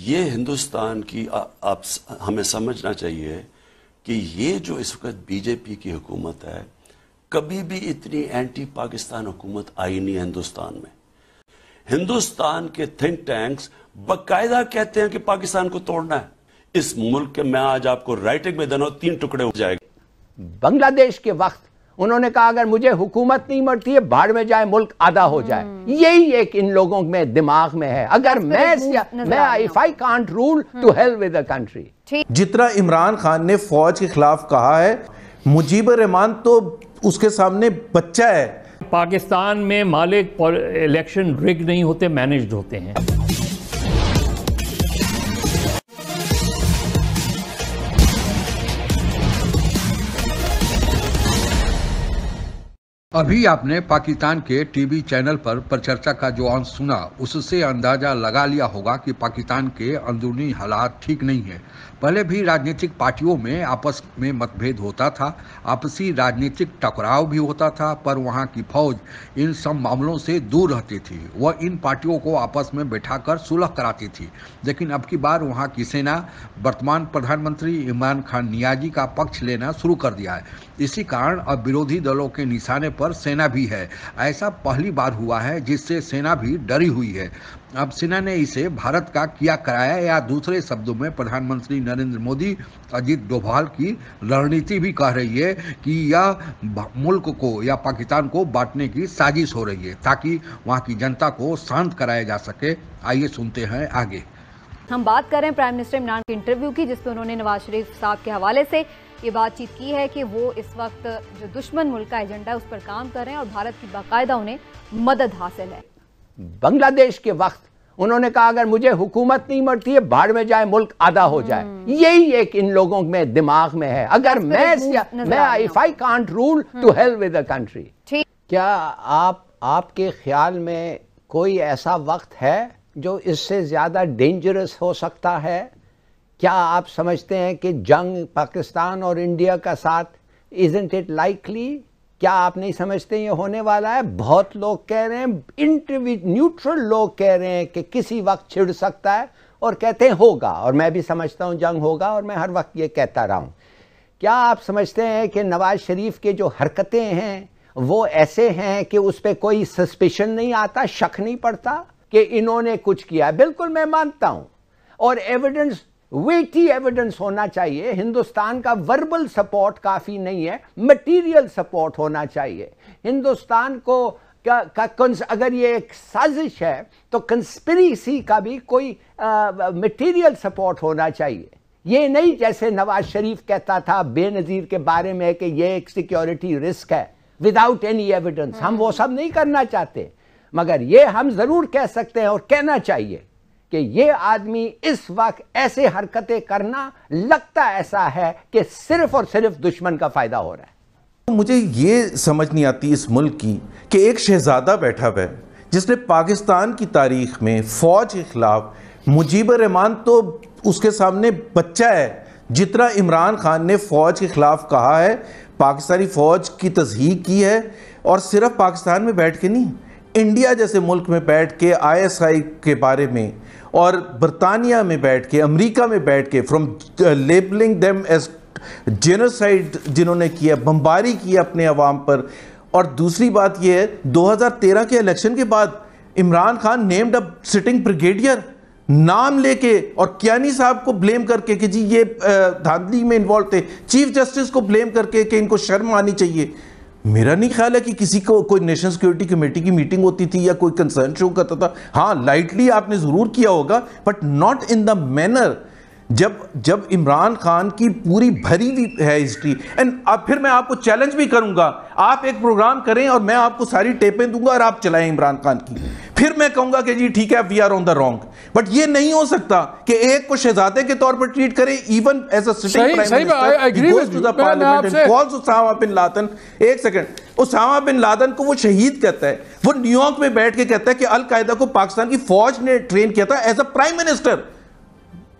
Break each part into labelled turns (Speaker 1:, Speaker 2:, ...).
Speaker 1: ये हिंदुस्तान की आ, आप हमें समझना चाहिए कि ये जो इस वक्त बीजेपी की हुकूमत है कभी भी इतनी एंटी पाकिस्तान हुकूमत आई नहीं है हिंदुस्तान में हिंदुस्तान के थिंक टैंक्स बाकायदा कहते हैं कि पाकिस्तान को तोड़ना है इस मुल्क के मैं आज आपको राइटिंग में देना तीन टुकड़े हो
Speaker 2: जाएंगे बांग्लादेश के वक्त उन्होंने कहा अगर मुझे हुकूमत नहीं मरती है बाहर में जाए मुल्क आधा हो जाए हम्म। यही एक इन लोगों में दिमाग में है अगर मैं मैं if I can't rule to help with country
Speaker 1: जितना इमरान खान ने फौज के खिलाफ कहा
Speaker 3: है मुजीब रहमान तो उसके सामने बच्चा है पाकिस्तान में मालिक इलेक्शन रिग नहीं होते मैनेज्ड होते हैं
Speaker 4: अभी आपने पाकिस्तान के टीवी चैनल पर परिचर्चा का जो अंश सुना उससे अंदाजा लगा लिया होगा कि पाकिस्तान के अंदरूनी हालात ठीक नहीं है पहले भी राजनीतिक पार्टियों में आपस में मतभेद होता था आपसी राजनीतिक टकराव भी होता था पर वहाँ की फौज इन सब मामलों से दूर रहती थी वह इन पार्टियों को आपस में बैठाकर सुलह कराती थी लेकिन अब की बार वहाँ की सेना वर्तमान प्रधानमंत्री इमरान खान नियाजी का पक्ष लेना शुरू कर दिया है इसी कारण अब विरोधी दलों के निशाने पर सेना भी है ऐसा पहली बार हुआ है जिससे सेना भी डरी हुई है अब सेना ने इसे भारत का किया कराया या दूसरे शब्दों में प्रधानमंत्री नरेंद्र मोदी अजीत डोभाल की रणनीति भी कह रही है कि यह मुल्क को या पाकिस्तान को बांटने की साजिश हो रही है ताकि वहाँ की जनता को शांत कराया जा सके आइए सुनते हैं आगे
Speaker 5: हम बात कर रहे हैं प्राइम मिनिस्टर इमरान के इंटरव्यू की जिसमें उन्होंने नवाज शरीफ साहब के हवाले से ये बातचीत की है कि वो इस वक्त जो दुश्मन मुल्क का एजेंडा है उस पर काम कर रहे हैं और भारत की बाकायदा उन्हें मदद हासिल है
Speaker 2: बांग्लादेश के वक्त उन्होंने कहा अगर मुझे हुकूमत नहीं मरती है बाहर में जाए मुल्क आधा हो जाए हम्म। यही एक इन लोगों में दिमाग में है अगर मैं मैं if I can't rule to help with the country क्या आप आपके ख्याल में कोई ऐसा वक्त है जो इससे ज़्यादा डेंजरस हो सकता है क्या आप समझते हैं कि जंग पाकिस्तान और इंडिया का साथ इजेंट इट लाइकली क्या आप नहीं समझते ये होने वाला है बहुत लोग कह रहे हैं इंटरव्यू न्यूट्रल लोग कह रहे हैं कि किसी वक्त छिड़ सकता है और कहते हैं होगा और मैं भी समझता हूँ जंग होगा और मैं हर वक्त ये कहता रहा हूँ क्या आप समझते हैं कि नवाज शरीफ के जो हरकतें हैं वो ऐसे हैं कि उस पर कोई सस्पेशन नहीं आता शक नहीं पड़ता कि इन्होंने कुछ किया बिल्कुल मैं मानता हूँ और एविडेंस वेटी एविडेंस होना चाहिए हिंदुस्तान का वर्बल सपोर्ट काफ़ी नहीं है मटेरियल सपोर्ट होना चाहिए हिंदुस्तान को का, का अगर ये एक साजिश है तो कंस्पिरेसी का भी कोई मटेरियल सपोर्ट होना चाहिए ये नहीं जैसे नवाज शरीफ कहता था बेनज़ीर के बारे में कि ये एक सिक्योरिटी रिस्क है विदाउट एनी एविडेंस हम वो हम्म। सब नहीं करना चाहते मगर ये हम ज़रूर कह सकते हैं और कहना चाहिए कि ये आदमी इस वक्त ऐसे हरकतें करना लगता ऐसा है कि सिर्फ और सिर्फ दुश्मन का फायदा हो रहा
Speaker 1: है मुझे ये समझ नहीं आती इस मुल्क की कि एक शहजादा बैठा हुआ है जिसने पाकिस्तान की तारीख में फौज के खिलाफ मुजीब रहमान तो उसके सामने बच्चा है जितना इमरान खान ने फौज के खिलाफ कहा है पाकिस्तानी फौज की तस्हीक की है और सिर्फ पाकिस्तान में बैठ के नहीं इंडिया जैसे मुल्क में बैठ के आईएसआई के बारे में और बरतानिया में बैठ के अमरीका में बैठ के from labelling them as genocide जिन्होंने किया बम्बारी किया अपने आवाम पर और दूसरी बात यह है दो हजार तेरह के इलेक्शन के बाद इमरान खान नेम्ड अब सिटिंग ब्रिगेडियर नाम लेके और क्यानी साहब को ब्लेम करके कि जी ये uh, धांधली में इन्वॉल्व थे चीफ जस्टिस को ब्लेम करके कि इनको शर्म आनी चाहिए मेरा नहीं ख्याल है कि किसी को कोई नेशनल सिक्योरिटी कमेटी की मीटिंग होती थी या कोई कंसर्न शो करता था हाँ लाइटली आपने ज़रूर किया होगा but not in the manner जब जब इमरान खान की पूरी भरी हुई है हिस्ट्री एंड अब फिर मैं आपको चैलेंज भी करूंगा आप एक प्रोग्राम करें और मैं आपको सारी टेपें दूंगा और आप चलाएं इमरान खान की फिर मैं कहूंगा कि जी ठीक है we are on the wrong but ये नहीं हो सकता कि एक को शहजादे के तौर पर ट्रीट करें इवन एज अटिंग एक सेकंड उसामा बिन लादन को वो शहीद कहता है वो न्यूयॉर्क में बैठ के कहता है कि अलकायदा को पाकिस्तान की फौज ने ट्रेन किया था एज अ प्राइम मिनिस्टर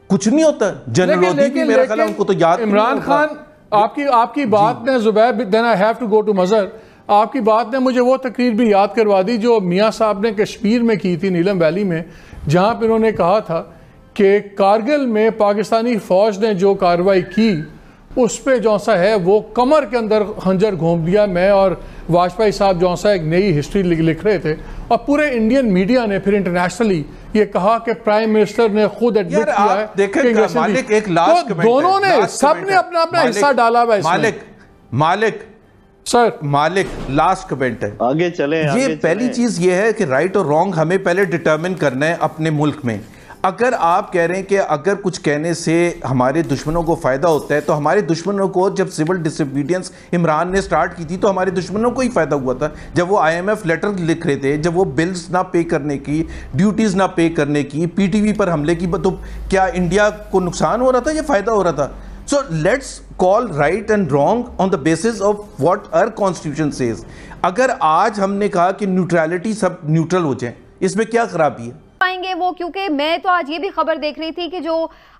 Speaker 1: कुछ नहीं होता जनरल मेरा ख्याल उनको तो याद इमरान खान
Speaker 3: आपकी आपकी बात में Zubair then I have to go to मजर आपकी बात ने मुझे वो तकरीर भी याद करवा दी जो मियाँ साहब ने कश्मीर में की थी नीलम वैली में जहाँ पर उन्होंने कहा था कि कारगिल में पाकिस्तानी फ़ौज ने जो कार्रवाई की उस पर जो सा है वो कमर के अंदर खंजर घूम दिया मैं और वाजपेयी साहब जो सा एक नई हिस्ट्री लिख रहे थे और पूरे इंडियन मीडिया ने फिर इंटरनेशनली ये कहा कि प्राइम मिनिस्टर ने खुद एडमिट किया है कि मालिक एक लास्ट तो दोनों ने सब ने अपना अपना हिस्सा डाला हुआ मालिक
Speaker 1: मालिक सर मालिक लास्ट कमेंट है आगे चले ये आगे पहली चीज ये है कि राइट और रॉन्ग हमें पहले डिटर्मिन करना है अपने मुल्क में अगर आप कह रहे हैं कि अगर कुछ कहने से हमारे दुश्मनों को फ़ायदा होता है तो हमारे दुश्मनों को जब सिविल डिसबीडियंस इमरान ने स्टार्ट की थी तो हमारे दुश्मनों को ही फ़ायदा हुआ था जब वो आईएमएफ लेटर लिख रहे थे जब वो बिल्स ना पे करने की ड्यूटीज़ ना पे करने की पीटीवी पर हमले की तो क्या इंडिया को नुकसान हो रहा था या फ़ायदा हो रहा था So let's call right and wrong on the basis of what our constitution says. अगर आज हमने कहा कि न्यूट्रलिटी सब न्यूट्रल हो जाए इसमें क्या खराबी है
Speaker 5: पाएंगे वो क्योंकि मैं तो आज ये भी खबर देख रही थी कि जो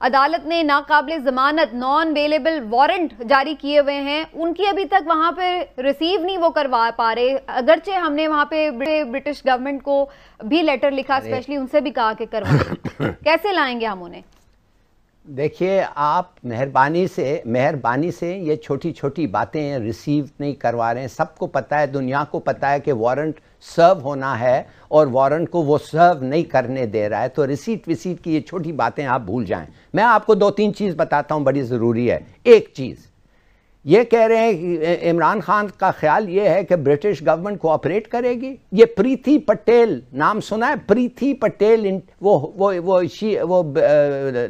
Speaker 5: अदालत ने नाकाबिल जमानत नॉन अवेलेबल वारंट जारी किए हुए हैं उनकी अभी तक वहां पे रिसीव नहीं वो करवा पा रहे अगरचे हमने वहां पे ब्रिटिश गवर्नमेंट को भी लेटर लिखा स्पेशली उनसे भी कहा कि करवा कैसे लाएंगे हम उन्हें
Speaker 2: देखिए आप मेहरबानी से मेहरबानी से ये छोटी छोटी बातें रिसीव नहीं करवा रहे हैं सबको पता है दुनिया को पता है कि वारंट सर्व होना है और वारंट को वो सर्व नहीं करने दे रहा है तो रिसीट विसीट की ये छोटी बातें आप भूल जाएं मैं आपको दो तीन चीज़ बताता हूँ बड़ी ज़रूरी है एक चीज़ ये कह रहे हैं इमरान खान का ख्याल ये है कि ब्रिटिश गवर्नमेंट कोऑपरेट करेगी ये प्रीति पटेल नाम सुना है प्रीति पटेल वो वो वो शी वो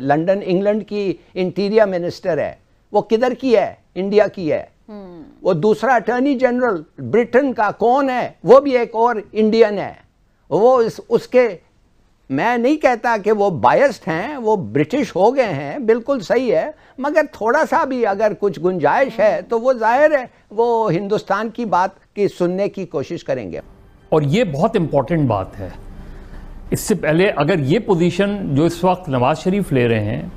Speaker 2: लंदन इंग्लैंड की इंटीरियर मिनिस्टर है वो किधर की है इंडिया की है हम्म। वो दूसरा अटर्नी जनरल ब्रिटेन का कौन है वो भी एक और इंडियन है वो इस उसके मैं नहीं कहता कि वो बायस्ड हैं वो ब्रिटिश हो गए हैं बिल्कुल सही है मगर थोड़ा सा भी अगर कुछ गुंजाइश है तो वो जाहिर है वो हिंदुस्तान की बात की सुनने की कोशिश करेंगे
Speaker 3: और ये बहुत इम्पॉर्टेंट बात है इससे पहले अगर ये पोजीशन जो इस वक्त नवाज शरीफ ले रहे हैं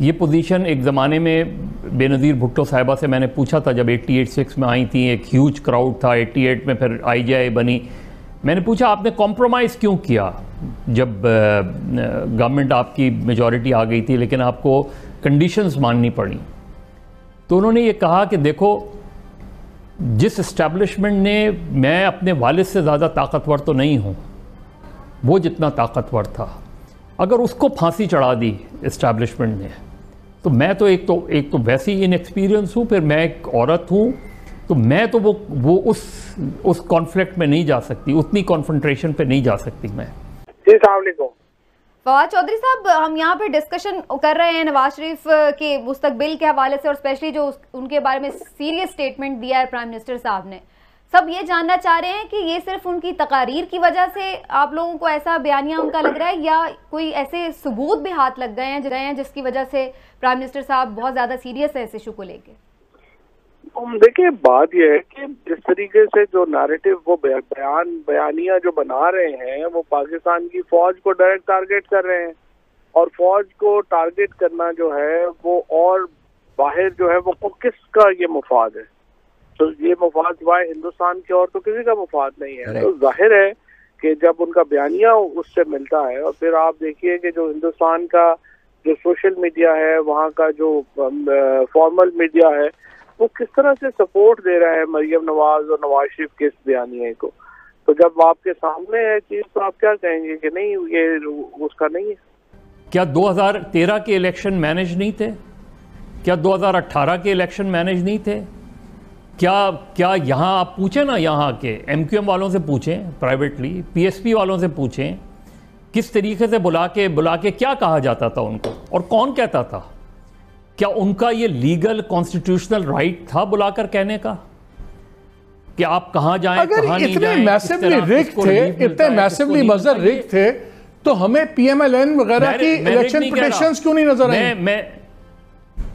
Speaker 3: ये पोजीशन एक ज़माने में बेनज़ीर भुट्टो साहिबा से मैंने पूछा था जब 88 सिक्स में आई थी एक ह्यूज क्राउड था 88 में फिर आई बनी मैंने पूछा आपने कॉम्प्रोमाइज़ क्यों किया जब गवर्नमेंट आपकी मेजॉरिटी आ गई थी लेकिन आपको कंडीशंस माननी पड़ी तो उन्होंने ये कहा कि देखो जिस इस्टेब्लिशमेंट ने मैं अपने वालिद से ज़्यादा ताकतवर तो नहीं हूँ वो जितना ताकतवर था अगर उसको फांसी चढ़ा दी इस्टेब्लिशमेंट ने तो मैं तो एक तो एक तो वैसे ही इनएक्सपीरियंस हूँ फिर मैं एक औरत हूँ तो मैं तो वो वो उस उस कॉन्फ्लिक्ट में नहीं जा सकती उतनी कॉन्फेंट्रेशन पे नहीं जा सकती मैं जी
Speaker 5: फवाद चौधरी साहब हम यहाँ पे डिस्कशन कर रहे हैं नवाज शरीफ के मुस्तकबिल के हवाले से और स्पेशली जो उनके बारे में सीरियस स्टेटमेंट दिया है प्राइम मिनिस्टर साहब ने सब ये जानना चाह रहे हैं कि ये सिर्फ उनकी तकारीर की वजह से आप लोगों को ऐसा बयानिया उनका लग रहा है या कोई ऐसे सबूत भी हाथ लग गए हैं गए हैं जिसकी वजह से प्राइम मिनिस्टर साहब बहुत ज़्यादा सीरियस है इस इशू को लेकर
Speaker 1: देखिए बात यह है कि जिस तरीके से जो नैरेटिव वो बयान बयानिया जो बना रहे हैं वो पाकिस्तान की फौज को डायरेक्ट टारगेट कर रहे हैं और फौज को टारगेट करना जो है वो और बाहर जो है वो
Speaker 3: किसका ये मुफाद
Speaker 1: है तो ये मुफाद वाय हिंदुस्तान के और तो किसी का मुफाद नहीं है तो जाहिर है कि जब उनका बयानिया उससे मिलता है और फिर आप देखिए कि जो हिंदुस्तान का जो सोशल मीडिया है वहाँ का जो फॉर्मल मीडिया है वो किस तरह से सपोर्ट दे रहा है मरियम नवाज और नवाज शरीफ के इस बयानिए को तो जब आपके सामने है चीज तो आप क्या कहेंगे कि नहीं ये उसका नहीं है
Speaker 3: क्या 2013 के इलेक्शन मैनेज नहीं थे क्या 2018 के इलेक्शन मैनेज नहीं थे क्या क्या यहाँ आप पूछें ना यहाँ के एम वालों से पूछें प्राइवेटली पीएसपी वालों से पूछें किस तरीके से बुला के बुला के क्या कहा जाता था उनको और कौन कहता था क्या उनका ये लीगल कॉन्स्टिट्यूशनल राइट था बुलाकर कहने का कि आप कहां जाएं अगर कहां इतने मैसिवली रिक थे इतने मैसिवली मजर रिक थे तो हमें पीएमएलएन वगैरह की इलेक्शन पिटिशंस क्यों नहीं नजर आए मैं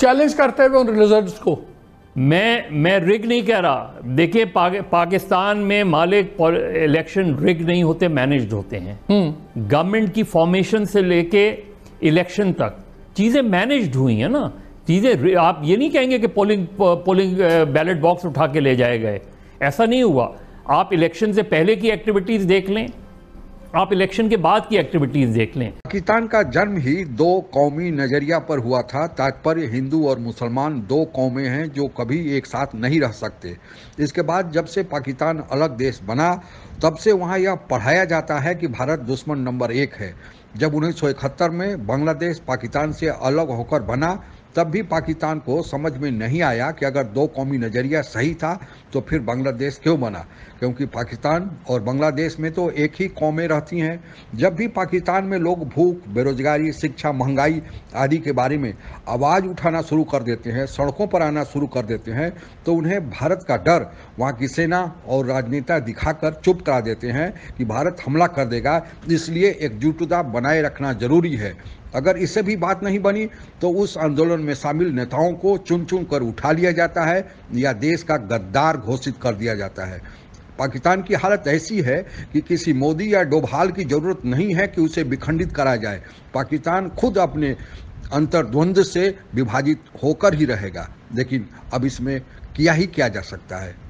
Speaker 3: चैलेंज करते हुए उन रिजल्ट्स को मैं मैं रिग नहीं कह रहा देखिए पाक, पाकिस्तान में मालिक इलेक्शन रिग नहीं होते मैनेज्ड होते हैं गवर्नमेंट हम्म। की फॉर्मेशन से लेके इलेक्शन तक चीज़ें मैनेज्ड हुई है ना चीज़ें आप ये नहीं कहेंगे कि पोलिंग पोलिंग बैलेट बॉक्स उठा के ले जाए गए ऐसा नहीं हुआ आप इलेक्शन से पहले की एक्टिविटीज़ देख लें आप इलेक्शन के बाद की एक्टिविटीज देख लें पाकिस्तान का जन्म ही दो
Speaker 4: कौमी नजरिया पर हुआ था तात्पर्य हिंदू और मुसलमान दो कौमें हैं जो कभी एक साथ नहीं रह सकते इसके बाद जब से पाकिस्तान अलग देश बना तब से वहाँ यह पढ़ाया जाता है कि भारत दुश्मन नंबर एक है जब उन्नीस में बांग्लादेश पाकिस्तान से अलग होकर बना तब भी पाकिस्तान को समझ में नहीं आया कि अगर दो कौमी नज़रिया सही था तो फिर बांग्लादेश क्यों बना क्योंकि पाकिस्तान और बांग्लादेश में तो एक ही कौमें रहती हैं जब भी पाकिस्तान में लोग भूख बेरोजगारी शिक्षा महंगाई आदि के बारे में आवाज़ उठाना शुरू कर देते हैं सड़कों पर आना शुरू कर देते हैं तो उन्हें भारत का डर वहाँ की सेना और राजनेता दिखाकर चुप करा देते हैं कि भारत हमला कर देगा इसलिए एकजुटता बनाए रखना जरूरी है अगर इससे भी बात नहीं बनी तो उस आंदोलन में शामिल नेताओं को चुन चुन कर उठा लिया जाता है या देश का गद्दार घोषित कर दिया जाता है पाकिस्तान की हालत ऐसी है कि किसी मोदी या डोभाल की ज़रूरत नहीं है कि उसे विखंडित करा जाए पाकिस्तान खुद अपने अंतर्द्वंद से विभाजित होकर ही रहेगा लेकिन अब इसमें किया ही किया जा सकता है